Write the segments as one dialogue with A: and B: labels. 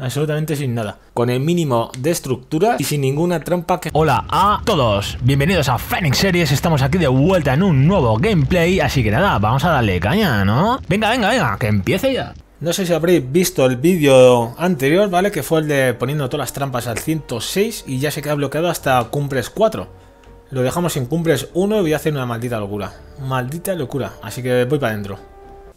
A: absolutamente sin nada. Con el mínimo de estructura y sin ninguna trampa que... Hola a todos, bienvenidos a Phoenix Series, estamos aquí de vuelta en un nuevo gameplay, así que nada, vamos a darle caña, ¿no? Venga, venga, venga, que empiece ya. No sé si habréis visto el vídeo anterior, ¿vale? Que fue el de poniendo todas las trampas al 106 y ya se queda bloqueado hasta Cumbres 4. Lo dejamos en Cumbres 1 y voy a hacer una maldita locura. Maldita locura, así que voy para adentro.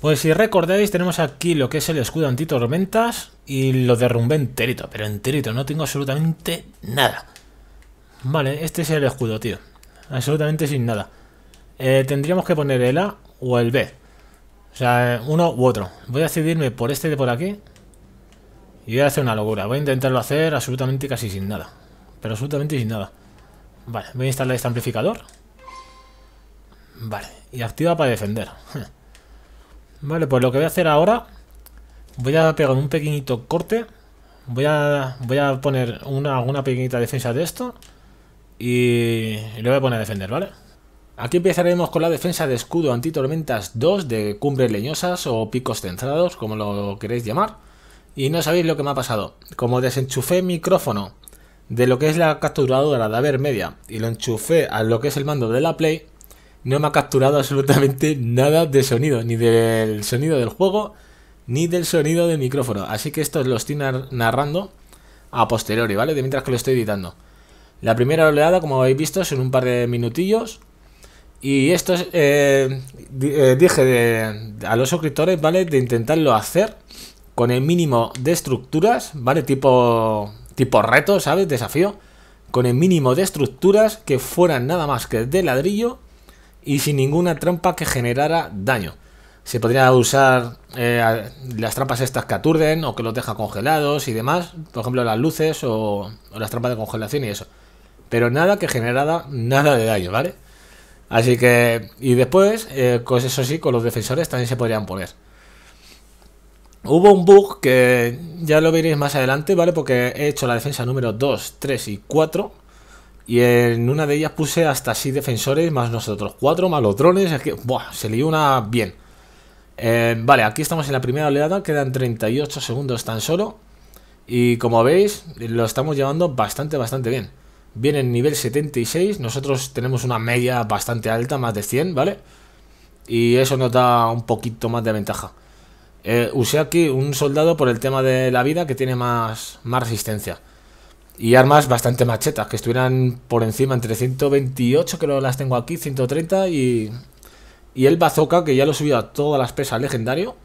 A: Pues si recordáis, tenemos aquí lo que es el escudo anti-tormentas y lo derrumbé enterito, pero enterito, no tengo absolutamente nada. Vale, este es el escudo, tío. Absolutamente sin nada. Eh, tendríamos que poner el A o el B. O sea, uno u otro. Voy a decidirme por este de por aquí. Y voy a hacer una locura. Voy a intentarlo hacer absolutamente casi sin nada. Pero absolutamente sin nada. Vale, voy a instalar este amplificador. Vale, y activa para defender. Vale, pues lo que voy a hacer ahora, voy a pegar un pequeñito corte, voy a, voy a poner una, pequeñita defensa de esto y, lo le voy a poner a defender, ¿vale? Aquí empezaremos con la defensa de escudo anti-tormentas 2 de cumbres leñosas o picos centrados, como lo queréis llamar. Y no sabéis lo que me ha pasado. Como desenchufé micrófono de lo que es la capturadora de Aver Media y lo enchufé a lo que es el mando de la Play, no me ha capturado absolutamente nada de sonido, ni del sonido del juego, ni del sonido del micrófono. Así que esto lo estoy narrando a posteriori, ¿vale? De mientras que lo estoy editando. La primera oleada, como habéis visto, en un par de minutillos. Y esto es, eh, eh, dije a los suscriptores, ¿vale? De intentarlo hacer con el mínimo de estructuras, ¿vale? Tipo, tipo reto, ¿sabes? Desafío. Con el mínimo de estructuras que fueran nada más que de ladrillo y sin ninguna trampa que generara daño. Se podrían usar eh, las trampas estas que aturden o que los deja congelados y demás, por ejemplo las luces o, las trampas de congelación y eso. Pero nada que generara nada de daño, ¿vale? Así que, y después, eh, pues eso sí, con los defensores también se podrían poner. Hubo un bug que ya lo veréis más adelante, ¿vale? Porque he hecho la defensa número 2, 3 y 4 y en una de ellas puse hasta 6 defensores, más nosotros 4, más los drones. Es que, buah, se lió una bien. Eh, vale, aquí estamos en la primera oleada, quedan 38 segundos tan solo. Y como veis, lo estamos llevando bastante, bastante bien. Viene en nivel 76, nosotros tenemos una media bastante alta, más de 100, ¿vale? Y eso nos da un poquito más de ventaja. Eh, usé aquí un soldado por el tema de la vida que tiene más, más resistencia y armas bastante machetas, que estuvieran por encima entre 128, creo que las tengo aquí, 130 y, y el bazooka, que ya lo he subido a todas las pesas legendario,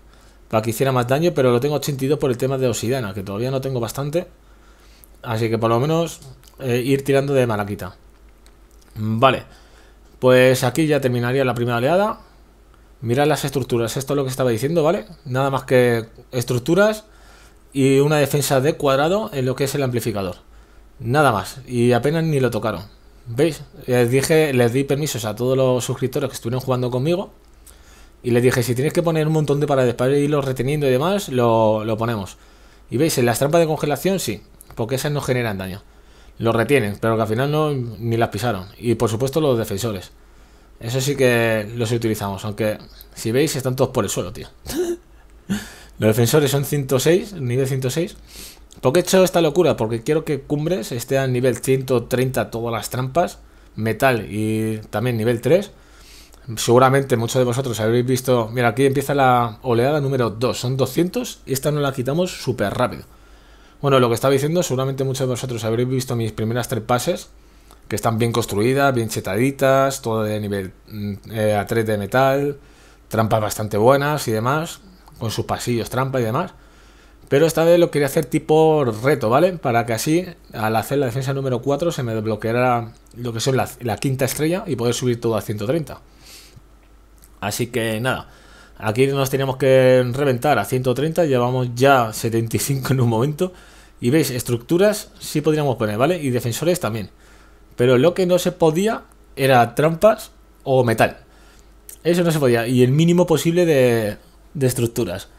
A: para que hiciera más daño, pero lo tengo 82 por el tema de obsidiana, que todavía no tengo bastante, así que por lo menos eh, ir tirando de malaquita. Vale, pues aquí ya terminaría la primera oleada. Mirad las estructuras, esto es lo que estaba diciendo, ¿vale? Nada más que estructuras y una defensa de cuadrado en lo que es el amplificador. Nada más, y apenas ni lo tocaron. ¿Veis? Les dije, les di permisos a todos los suscriptores que estuvieron jugando conmigo. Y les dije, si tienes que poner un montón de paredes para irlos reteniendo y demás, lo, lo ponemos. Y veis, en las trampas de congelación sí, porque esas no generan daño. lo retienen, pero que al final no ni las pisaron. Y por supuesto los defensores. Eso sí que los utilizamos, aunque si veis están todos por el suelo, tío. los defensores son 106, nivel 106. ¿Por qué he hecho esta locura? Porque quiero que Cumbres esté a nivel 130 todas las trampas, metal y también nivel 3. Seguramente muchos de vosotros habréis visto, mira, aquí empieza la oleada número 2, son 200 y esta no la quitamos súper rápido. Bueno, lo que estaba diciendo, seguramente muchos de vosotros habréis visto mis primeras tres pases, que están bien construidas, bien chetaditas, todo de nivel mm, eh, a 3 de metal, trampas bastante buenas y demás, con sus pasillos, trampa y demás. Pero esta vez lo quería hacer tipo reto, ¿vale? Para que así, al hacer la defensa número 4, se me desbloqueara lo que son la, quinta estrella y poder subir todo a 130. Así que nada, aquí nos teníamos que reventar a 130, llevamos ya 75 en un momento. Y veis, estructuras sí podríamos poner, ¿vale? Y defensores también. Pero lo que no se podía era trampas o metal. Eso no se podía. Y el mínimo posible de estructuras.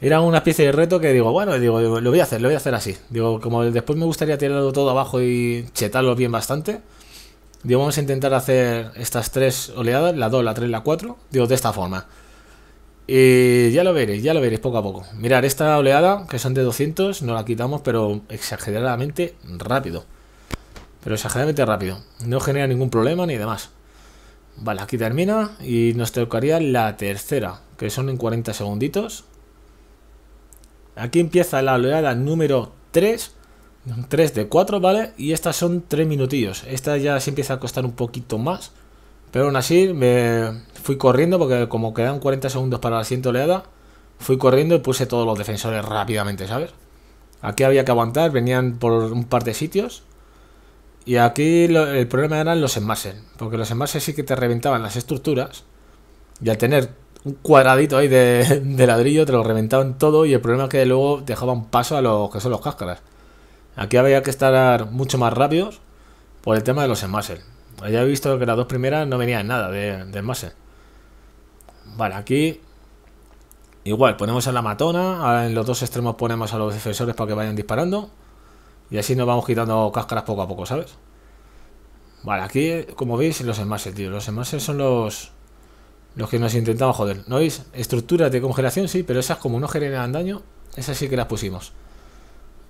A: Era una especie de reto que digo, bueno, digo, lo voy a hacer, lo voy a hacer así. Digo, como después me gustaría tirarlo todo abajo y chetarlo bien bastante. Digo, vamos a intentar hacer estas tres oleadas, la 2, la 3, la 4, digo, de esta forma. Y ya lo veréis, ya lo veréis poco a poco. Mirar, esta oleada, que son de 200, no la quitamos, pero exageradamente rápido. Pero exageradamente rápido. No genera ningún problema ni demás. Vale, aquí termina y nos tocaría la tercera, que son en 40 segunditos. Aquí empieza la oleada número 3. 3 de 4, ¿vale? Y estas son 3 minutillos. Esta ya se empieza a costar un poquito más. Pero aún así me fui corriendo porque como quedan 40 segundos para la siguiente oleada, fui corriendo y puse todos los defensores rápidamente, ¿sabes? Aquí había que aguantar, venían por un par de sitios. Y aquí el problema eran los enmases, porque los enmases sí que te reventaban las estructuras. Y al tener un cuadradito ahí de, ladrillo, te lo reventaban todo y el problema es que luego dejaban paso a los que son los cáscaras. Aquí había que estar mucho más rápidos por el tema de los enmases. Pues ya he visto que las dos primeras no venían nada de, de Vale, aquí igual ponemos a la matona, en los dos extremos ponemos a los defensores para que vayan disparando y así nos vamos quitando cáscaras poco a poco, ¿sabes? Vale, aquí como veis los enmases, tío, los enmases son los los que nos intentamos joder. ¿No veis? Estructuras de congelación, sí, pero esas como no generan daño, esas sí que las pusimos.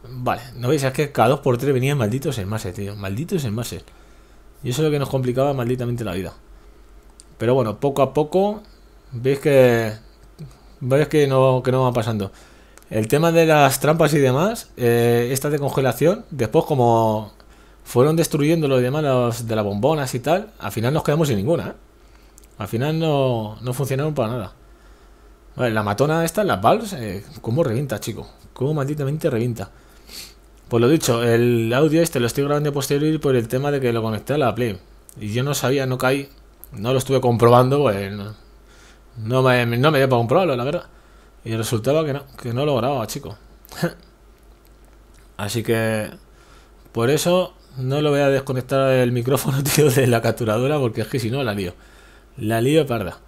A: Vale, ¿no veis? Es que cada dos por tres venían malditos envases, tío. Malditos envases. Y eso es lo que nos complicaba malditamente la vida. Pero bueno, poco a poco veis que veis que no, que no va pasando. El tema de las trampas y demás, eh, estas de congelación, después como fueron destruyendo Los demás de las bombonas y tal, al final nos quedamos sin ninguna, ¿eh? Al final no, no funcionaron para nada. la matona esta las Valves, eh, ¿cómo revienta, chico? ¿Cómo malditamente revienta? Pues lo dicho, el audio este lo estoy grabando posterior por el tema de que lo conecté a la Play. Y yo no sabía, no caí, no lo estuve comprobando, pues no, me, no me dio para comprobarlo, la verdad. Y resultaba que no, que no lo grababa, chico. Así que por eso no lo voy a desconectar el micrófono, tío, de la capturadora, porque es que si no la lío. La lío parda.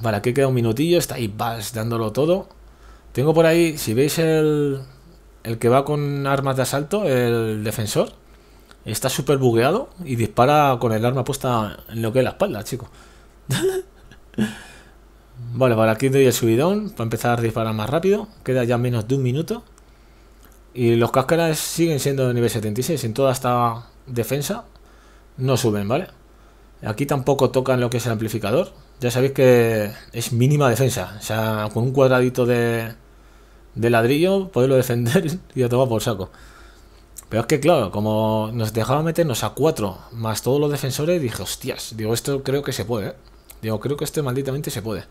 A: Vale, aquí queda un minutillo. Está ahí vas dándolo todo. Tengo por ahí, si veis el, el que va con armas de asalto, el defensor. Está súper bugueado y dispara con el arma puesta en lo que es la espalda, chico. vale, vale, aquí doy el subidón para empezar a disparar más rápido. Queda ya menos de un minuto. Y los cáscaras siguen siendo de nivel 76 en toda esta defensa. No suben, ¿vale? Aquí tampoco tocan lo que es el amplificador. Ya sabéis que es mínima defensa. O sea, con un cuadradito de, de ladrillo, poderlo defender y a toma por saco. Pero es que, claro, como nos dejaba meternos a cuatro más todos los defensores, dije, hostias, digo, esto creo que se puede. ¿eh?". Digo, creo que esto malditamente se puede.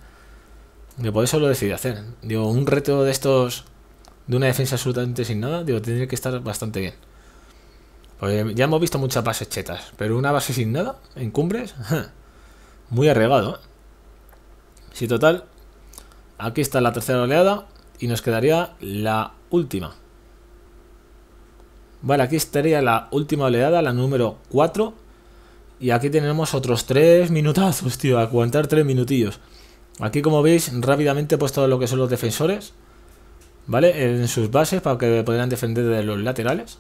A: Digo, por eso lo decidí hacer. Digo, un reto de estos, de una defensa absolutamente sin nada, digo, tendría que estar bastante bien. Pues ya hemos visto muchas bases chetas, pero una base sin nada, en cumbres, muy arriesgado. Si ¿eh? Sí, total, aquí está la tercera oleada y nos quedaría la última. Vale, aquí estaría la última oleada, la número 4. Y aquí tenemos otros 3 minutazos, tío, aguantar 3 minutillos. Aquí, como veis, rápidamente he puesto lo que son los defensores, ¿vale? En sus bases para que pudieran defender de los laterales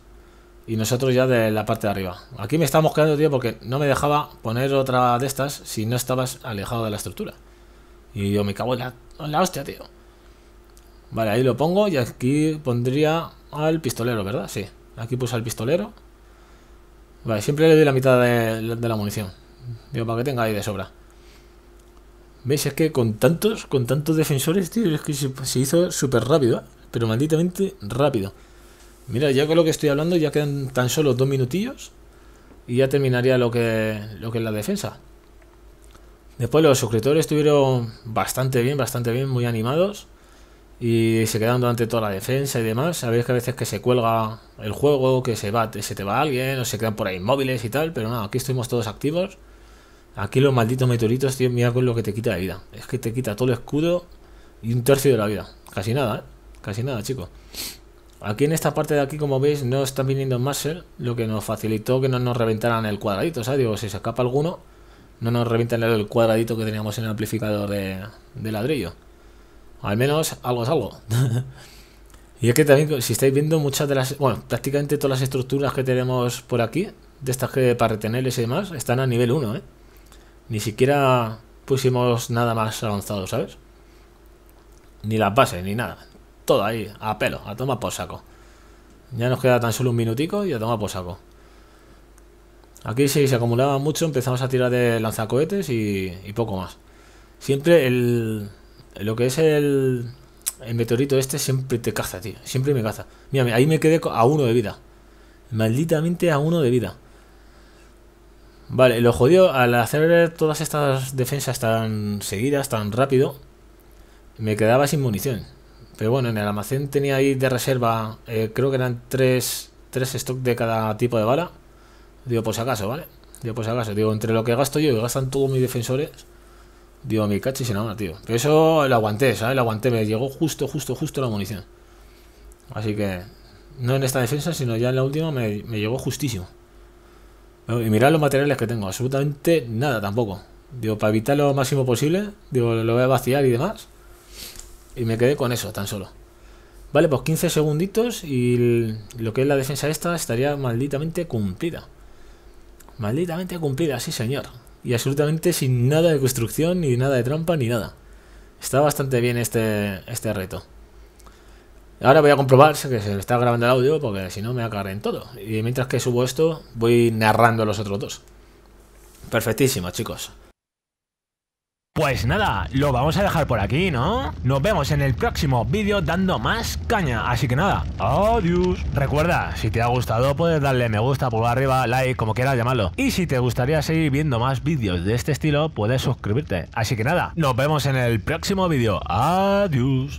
A: y nosotros ya de la parte de arriba. Aquí me estábamos quedando, tío, porque no me dejaba poner otra de estas si no estabas alejado de la estructura. Y yo me cago en la, la hostia, tío. Vale, ahí lo pongo y aquí pondría al pistolero, ¿verdad? Sí, aquí puse al pistolero. Vale, siempre le doy la mitad de, la munición. Digo, para que tenga ahí de sobra. ¿Veis? Es que con tantos, con tantos defensores, tío, es que se, hizo súper rápido, ¿eh? pero malditamente rápido. Mira, ya con lo que estoy hablando ya quedan tan solo dos minutillos y ya terminaría lo que, lo que es la defensa. Después los suscriptores estuvieron bastante bien, bastante bien, muy animados y se quedaron durante toda la defensa y demás. Sabéis que a veces que se cuelga el juego, que se, va, se te va alguien o se quedan por ahí inmóviles y tal, pero nada, aquí estuvimos todos activos. Aquí los malditos meteoritos, tío, mira con lo que te quita la vida. Es que te quita todo el escudo y un tercio de la vida. Casi nada, ¿eh? Casi nada, chico. Aquí en esta parte de aquí, como veis, no están viniendo más ¿eh? lo que nos facilitó que no nos reventaran el cuadradito. O digo, si se escapa alguno, no nos reventan el cuadradito que teníamos en el amplificador de, ladrillo. Al menos algo es algo. y es que también, si estáis viendo muchas de las... Bueno, prácticamente todas las estructuras que tenemos por aquí, de estas que para retenerles y demás, están a nivel 1, ¿eh? Ni siquiera pusimos nada más avanzado, ¿sabes? Ni las bases, ni nada todo ahí, a pelo, a tomar por saco. Ya nos queda tan solo un minutico y a tomar por saco. Aquí si se acumulaba mucho empezamos a tirar de lanzacohetes y, poco más. Siempre el... Lo que es el... El meteorito este siempre te caza, tío. Siempre me caza. Mira, ahí me quedé a uno de vida. Malditamente a uno de vida. Vale, lo jodío al hacer todas estas defensas tan seguidas, tan rápido, me quedaba sin munición. Pero bueno, en el almacén tenía ahí de reserva, eh, creo que eran tres, tres stock de cada tipo de bala. Digo, pues acaso, ¿vale? Digo, pues acaso. Digo, entre lo que gasto yo y gastan todos mis defensores, digo, mi cachis y nada, tío. Pero eso lo aguanté, ¿sabes? Lo aguanté, me llegó justo, justo, justo la munición. Así que, no en esta defensa, sino ya en la última me, llegó justísimo. Y mirad los materiales que tengo, absolutamente nada tampoco. Digo, para evitar lo máximo posible, digo, lo voy a vaciar y demás. Y me quedé con eso, tan solo. Vale, pues 15 segunditos y lo que es la defensa esta estaría malditamente cumplida. Malditamente cumplida, sí señor. Y absolutamente sin nada de construcción, ni nada de trampa, ni nada. Está bastante bien este, este reto. Ahora voy a comprobar que se está grabando el audio porque si no me agarré en todo. Y mientras que subo esto, voy narrando los otros dos. Perfectísimo, chicos. Pues nada, lo vamos a dejar por aquí, ¿no? Nos vemos en el próximo vídeo dando más caña, así que nada, adiós. Recuerda, si te ha gustado puedes darle me gusta, por arriba, like, como quieras llamarlo. Y si te gustaría seguir viendo más vídeos de este estilo, puedes suscribirte. Así que nada, nos vemos en el próximo vídeo. Adiós.